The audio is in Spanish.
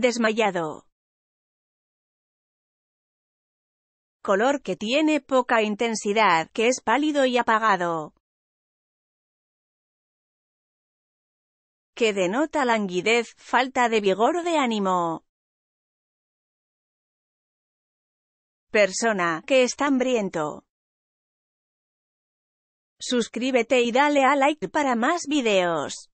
Desmayado. Color que tiene poca intensidad, que es pálido y apagado. Que denota languidez, falta de vigor o de ánimo. Persona, que está hambriento. Suscríbete y dale a like para más videos.